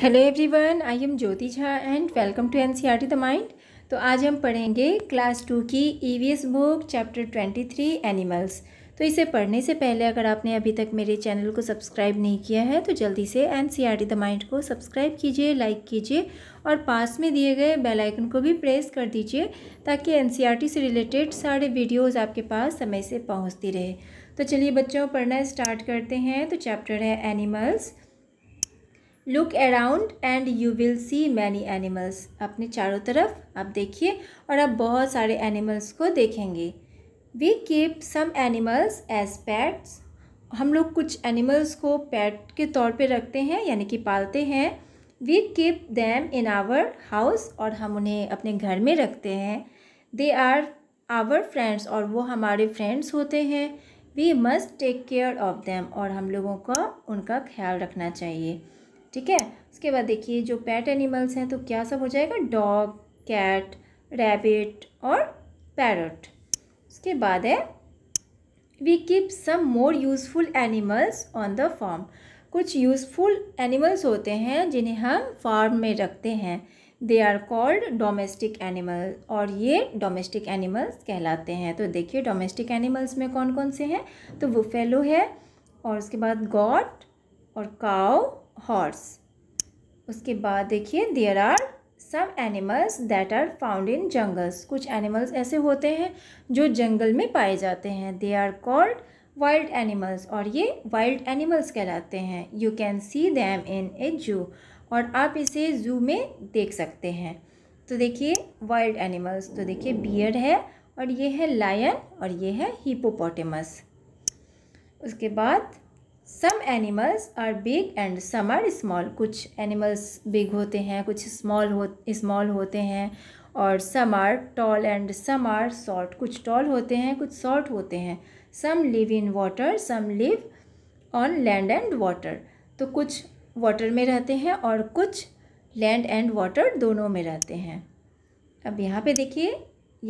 hello everyone I am Jyoti Jha and welcome to NCERT the mind तो आज हम पढ़ेंगे क्लास टू की EVS book chapter twenty three animals तो इसे पढ़ने से पहले अगर आपने अभी तक मेरे चैनल को सब्सक्राइब नहीं किया है तो जल्दी से एनसीईआरटी द माइंड को सब्सक्राइब कीजिए लाइक कीजिए और पास में दिए गए बेल आइकन को भी प्रेस कर दीजिए ताकि एन e से रिलेटेड सारे वीडियोज़ आपके पास समय से पहुँचती रहे तो चलिए बच्चों पढ़ना स्टार्ट करते हैं तो चैप्टर है animals look around and you will see many animals अपने चारों तरफ आप देखिए और आप बहुत सारे एनिमल्स को देखेंगे we keep some animals as pets हम लोग कुछ एनिमल्स को पैट के तौर पे रखते हैं यानी कि पालते हैं we keep them in our house और हम उन्हें अपने घर में रखते हैं दे आर आवर फ्रेंड्स और वो हमारे फ्रेंड्स होते हैं we must take care of them और हम लोगों का उनका ख्याल रखना चाहिए ठीक है उसके बाद देखिए जो पैट एनिमल्स हैं तो क्या सब हो जाएगा डॉग कैट रैबिट और पैरट उसके बाद है we keep some more useful animals on the farm कुछ यूज़फुल एनिमल्स होते हैं जिन्हें हम फार्म में रखते हैं they are called domestic animal और ये डोमेस्टिक एनिमल्स कहलाते हैं तो देखिए डोमेस्टिक एनिमल्स में कौन कौन से हैं तो वो फेलो है और उसके बाद गॉड और काओ हॉर्स उसके बाद देखिए there are some animals that are found in jungles कुछ एनिमल्स ऐसे होते हैं जो जंगल में पाए जाते हैं they are called wild animals और ये वाइल्ड एनिमल्स कहलाते हैं you can see them in a zoo और आप इसे जू में देख सकते हैं तो देखिए वाइल्ड एनिमल्स तो देखिए बियर है और ये है लायन और ये है हिपोपोटेमस उसके बाद some animals are big and some are small कुछ एनिमल्स बिग होते हैं कुछ स्मॉल हो स्मॉल होते हैं और some are tall and some are short कुछ टॉल होते हैं कुछ शॉर्ट होते हैं some live in water some live on land and water तो कुछ वाटर में रहते हैं और कुछ लैंड एंड वाटर दोनों में रहते हैं अब यहाँ पे देखिए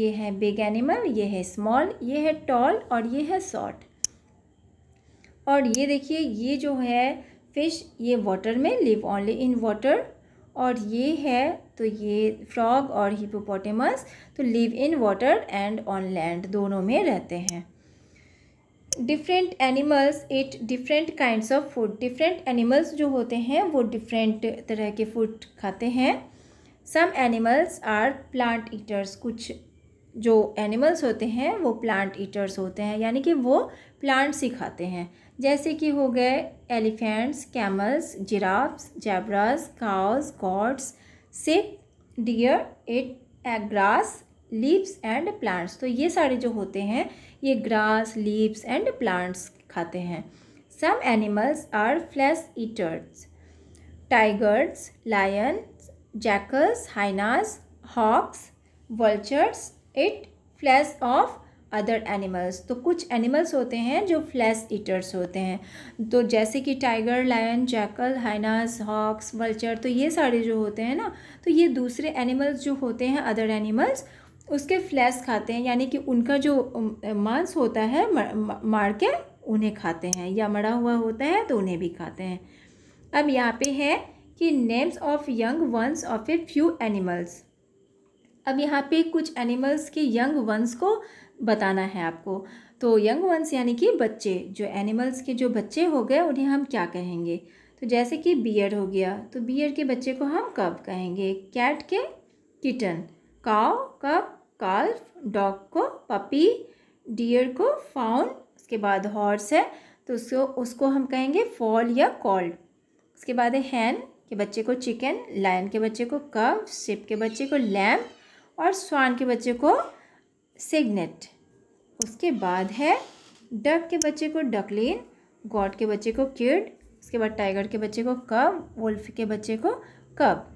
ये है बिग एनिमल ये है स्मॉल ये है टॉल और ये है शॉर्ट और ये देखिए ये जो है फ़िश ये वाटर में लिव ओनली इन वाटर और ये है तो ये फ्रॉग और हिपोपोटेमस तो live in water and on land दोनों में रहते हैं different animals eat different kinds of food different animals जो होते हैं वो डिफरेंट तरह के फूड खाते हैं some animals are plant eaters कुछ जो एनिमल्स होते हैं वो प्लांट ईटर्स होते हैं यानी कि वो प्लांट्स ही खाते हैं जैसे कि हो गए elephants camels giraffes zebras cows goats sheep deer eat grass leaves and plants तो ये सारे जो होते हैं ये ग्रास लीव्स एंड प्लांट्स खाते हैं some animals are flesh eaters tigers lion jackals hyenas hawks vultures eat flesh of other animals तो कुछ एनिमल्स होते हैं जो फ्लैश ईटर्स होते हैं तो जैसे कि tiger lion jackal hyenas hawks vulture तो ये सारे जो होते हैं ना तो ये दूसरे एनिमल्स जो होते हैं अदर एनिमल्स उसके फ्लैश खाते हैं यानी कि उनका जो मांस होता है मार के उन्हें खाते हैं या मरा हुआ होता है तो उन्हें भी खाते हैं अब यहाँ पे है कि names of young ones of a few animals अब यहाँ पे कुछ एनिमल्स के यंग वंस को बताना है आपको तो यंग वंस यानी कि बच्चे जो एनिमल्स के जो बच्चे हो गए उन्हें हम क्या कहेंगे तो जैसे कि बियर हो गया तो बियर के बच्चे को हम कब कहेंगे कैट के kitten cow cub calf dog को पपी डियर को फाउन उसके बाद हॉर्स है तो उसको उसको हम कहेंगे फॉल या कॉल्ड उसके बाद है हैन के बच्चे को चिकन लायन के बच्चे को कव शिप के बच्चे को लैम्प और स्वान के बच्चे को सिग्नेट उसके बाद है डक के बच्चे को डकलिन गॉड के बच्चे को किड उसके बाद टाइगर के बच्चे को कब वुल्फ के बच्चे को कब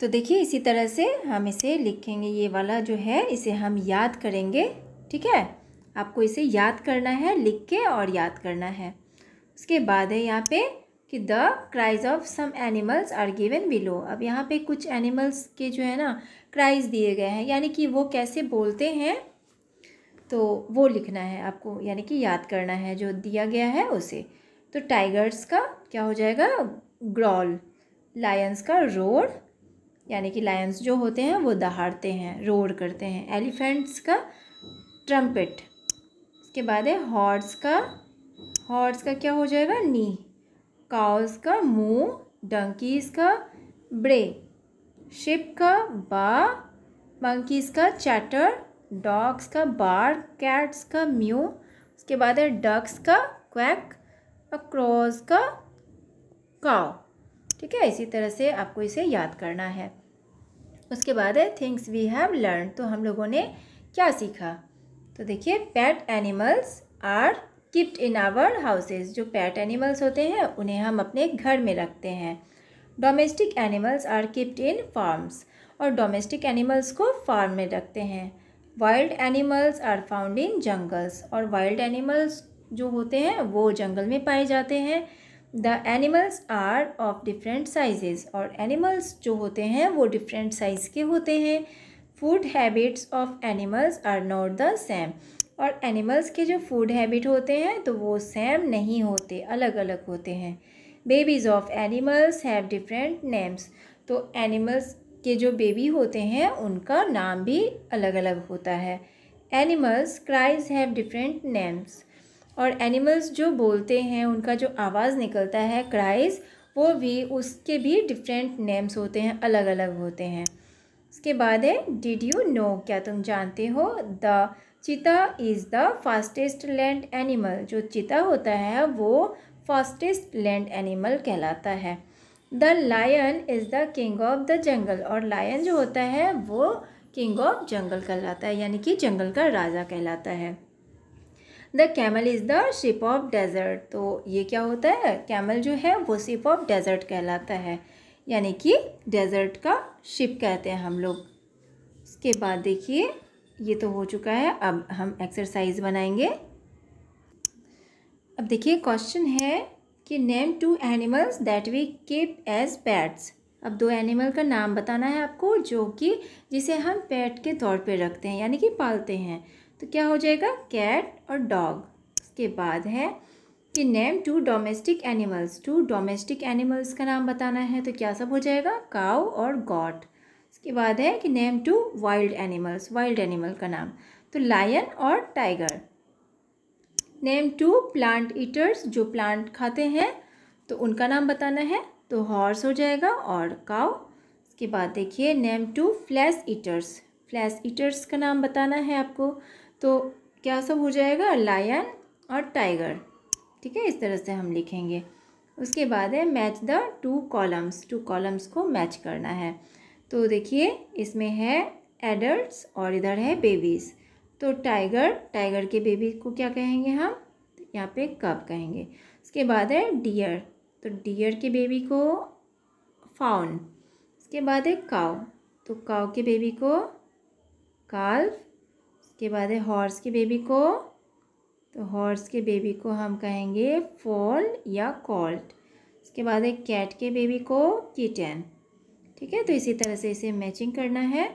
तो देखिए इसी तरह से हम इसे लिखेंगे ये वाला जो है इसे हम याद करेंगे ठीक है आपको इसे याद करना है लिख के और याद करना है उसके बाद है यहाँ पे कि the cries of some animals are given below अब यहाँ पे कुछ एनिमल्स के जो है ना क्राइज दिए गए हैं यानी कि वो कैसे बोलते हैं तो वो लिखना है आपको यानी कि याद करना है जो दिया गया है उसे तो टाइगर्स का क्या हो जाएगा ग्रॉल लायंस का रोड यानी कि लायंस जो होते हैं वो दहाड़ते हैं रोड करते हैं एलिफेंट्स का ट्रम्पेट इसके बाद है हॉर्स का हॉर्स का क्या हो जाएगा नी काउस का मुँह डंकीज़ का ब्रे शिप का बा मंकीज़ का चैटर डॉग्स का बार कैट्स का म्यू उसके बाद है डक्स का क्वैक और क्रॉस का काव ठीक है इसी तरह से आपको इसे याद करना है उसके बाद है थिंग्स वी हैव लर्न तो हम लोगों ने क्या सीखा तो देखिए pet animals are kept in our houses जो पैट एनिमल्स होते हैं उन्हें हम अपने घर में रखते हैं domestic animals are kept in farms और डोमेस्टिक एनिमल्स को फार्म में रखते हैं wild animals are found in jungles और वाइल्ड एनिमल्स जो होते हैं वो जंगल में पाए जाते हैं the animals are of different sizes और एनिमल्स जो होते हैं वो डिफरेंट साइज़ के होते हैं food habits of animals are not the same और एनिमल्स के जो फूड हैबिट होते हैं तो वो सेम नहीं होते अलग अलग होते हैं babies of animals have different names तो एनिमल्स के जो बेबी होते हैं उनका नाम भी अलग अलग होता है animals cries have different names और एनिमल्स जो बोलते हैं उनका जो आवाज़ निकलता है क्राइज वो भी उसके भी डिफरेंट नेम्स होते हैं अलग अलग होते हैं उसके बाद है डिड यू नो क्या तुम जानते हो the cheetah is the fastest land animal जो चिता होता है वो फास्टेस्ट लैंड एनिमल कहलाता है the lion is the king of the jungle और लायन जो होता है वो किंग ऑफ जंगल कहलाता है यानी कि जंगल का राजा कहलाता है the camel is the ship of desert तो ये क्या होता है कैमल जो है वो शिप ऑफ डेजर्ट कहलाता है यानी कि डेजर्ट का शिप कहते हैं हम लोग इसके बाद देखिए ये तो हो चुका है अब हम एक्सरसाइज बनाएंगे अब देखिए क्वेश्चन है कि name two animals that we keep as pets अब दो एनिमल का नाम बताना है आपको जो कि जिसे हम पैट के तौर पे रखते हैं यानी कि पालते हैं तो क्या हो जाएगा कैट और डॉग उसके बाद है कि name two domestic animals two domestic animals का नाम बताना है तो क्या सब हो जाएगा काउ और गॉट इसके बाद है कि name two wild animals wild animal का नाम तो लायन और tiger name two plant eaters जो प्लांट खाते हैं तो उनका नाम बताना है तो हॉर्स हो जाएगा और काउ इसके बाद देखिए name two flesh eaters flesh eaters का नाम बताना है आपको तो क्या सब हो जाएगा लायन और टाइगर ठीक है इस तरह से हम लिखेंगे उसके बाद है match the two columns two columns को मैच करना है तो देखिए इसमें है एडल्ट्स और इधर है बेबीज़ तो टाइगर टाइगर के बेबी को क्या कहेंगे हम यहाँ पे कब कहेंगे उसके बाद है डियर तो डियर के बेबी को फाउन उसके बाद है काव तो काव के बेबी को काल्फ उसके बाद है हॉर्स के बेबी को तो हॉर्स के बेबी को हम कहेंगे फॉल या कॉल्ट उसके बाद है कैट के बेबी को किटन ठीक है तो इसी तरह से इसे मैचिंग करना है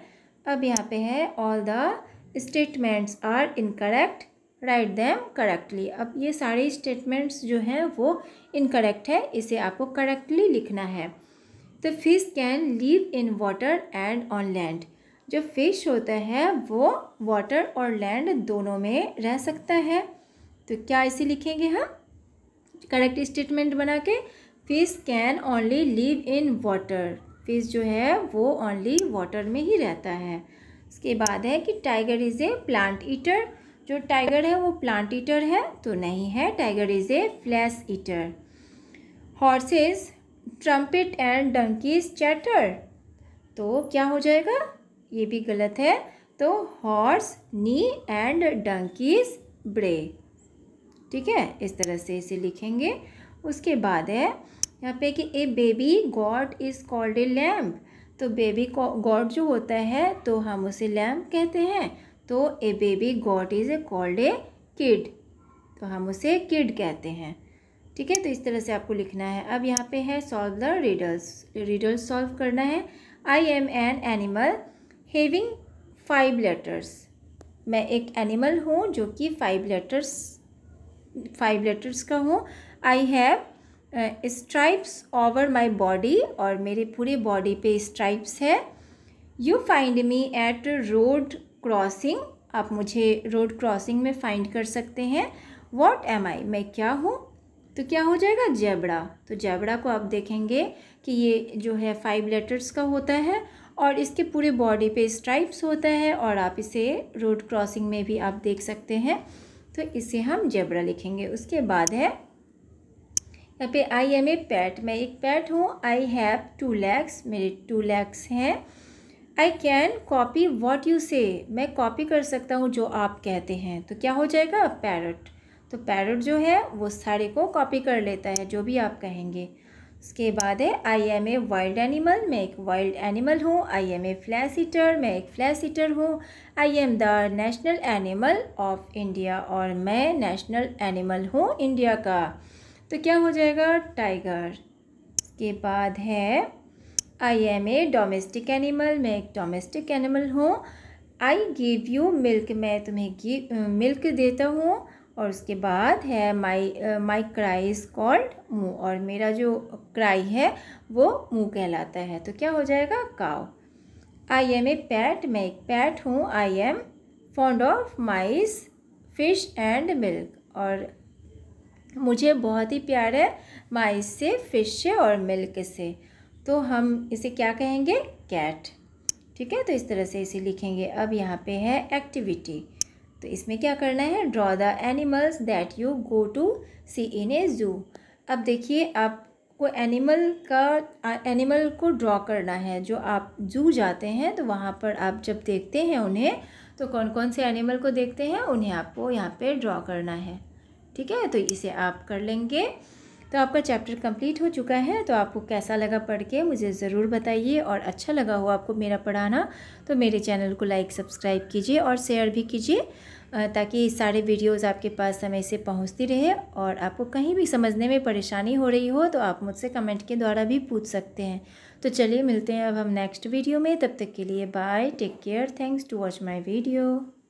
अब यहाँ पे है all the statements are incorrect write them correctly अब ये सारे स्टेटमेंट्स जो हैं वो इनकरेक्ट है इसे आपको करेक्टली लिखना है तो fish can live in water and on land जो फिश होता है वो वाटर और लैंड दोनों में रह सकता है तो क्या इसे लिखेंगे हम करेक्ट स्टेटमेंट बना के fish can only live in water fish जो है वो ओनली वाटर में ही रहता है उसके बाद है कि tiger is a plant eater जो टाइगर है वो प्लांट ईटर है तो नहीं है tiger is a flesh eater horses trumpet and donkeys chatter तो क्या हो जाएगा ये भी गलत है तो हॉर्स नी एंड डंकीज ब्रे ठीक है इस तरह से इसे लिखेंगे उसके बाद है यहाँ पे कि a baby goat is called a lamb तो बेबी गॉड जो होता है तो हम उसे लैम्प कहते हैं तो a baby goat is a called a kid तो हम उसे किड कहते हैं ठीक है तो इस तरह से आपको लिखना है अब यहाँ पे है solve the riddles riddles solve करना है I am an animal having five letters मैं एक एनिमल हूँ जो कि फाइव लेटर्स फाइव लेटर्स का हूँ I have stripes over my body और मेरे पूरे बॉडी पे स्ट्राइप्स है you find me at road crossing आप मुझे रोड क्रॉसिंग में फाइंड कर सकते हैं वॉट एम आई मैं क्या हूँ तो क्या हो जाएगा जेबड़ा तो जेबड़ा को आप देखेंगे कि ये जो है फाइव लेटर्स का होता है और इसके पूरे बॉडी पे स्ट्राइप्स होता है और आप इसे रोड क्रॉसिंग में भी आप देख सकते हैं तो इसे हम जेबरा लिखेंगे उसके बाद है यहाँ पे आई एम ए पैट मैं एक पैट हूँ आई हैव टू लैक्स मेरे टू लैक्स हैं I can copy what you say मैं कॉपी कर सकता हूँ जो आप कहते हैं तो क्या हो जाएगा पैरट तो पैरट जो है वो सारे को कॉपी कर लेता है जो भी आप कहेंगे उसके बाद है I am a wild animal मैं एक वाइल्ड एनिमल हूँ I am a flesh eater मैं एक फ्लैश ईटर हूँ I am the national animal of India और मैं नेशनल एनिमल हूँ इंडिया का तो क्या हो जाएगा टाइगर के बाद है I am a domestic animal मैं एक डोमेस्टिक एनिमल हूँ आई गिव यू मिल्क मैं तुम्हें मिल्क देता हूँ और उसके बाद है my my cry is called moo और मेरा जो क्राई है वो मुँह कहलाता है तो क्या हो जाएगा काव आई एम ए पैट मैं एक पैट हूँ I am fond of mice fish and milk और मुझे बहुत ही प्यार है माइस से फिश से और मिल्क से तो हम इसे क्या कहेंगे कैट ठीक है तो इस तरह से इसे लिखेंगे अब यहाँ पे है एक्टिविटी तो इसमें क्या करना है draw the animals that you go to see in a zoo अब देखिए आपको एनिमल का एनिमल को ड्रॉ करना है जो आप जू जाते हैं तो वहाँ पर आप जब देखते हैं उन्हें तो कौन कौन से एनिमल को देखते हैं उन्हें आपको यहाँ पे ड्रॉ करना है ठीक है तो इसे आप कर लेंगे तो आपका चैप्टर कंप्लीट हो चुका है तो आपको कैसा लगा पढ़ के मुझे ज़रूर बताइए और अच्छा लगा हो आपको मेरा पढ़ाना तो मेरे चैनल को लाइक सब्सक्राइब कीजिए और शेयर भी कीजिए ताकि सारे वीडियोस आपके पास समय से पहुंचती रहे और आपको कहीं भी समझने में परेशानी हो रही हो तो आप मुझसे कमेंट के द्वारा भी पूछ सकते हैं तो चलिए मिलते हैं अब हम नेक्स्ट वीडियो में तब तक के लिए bye take care thanks to watch my video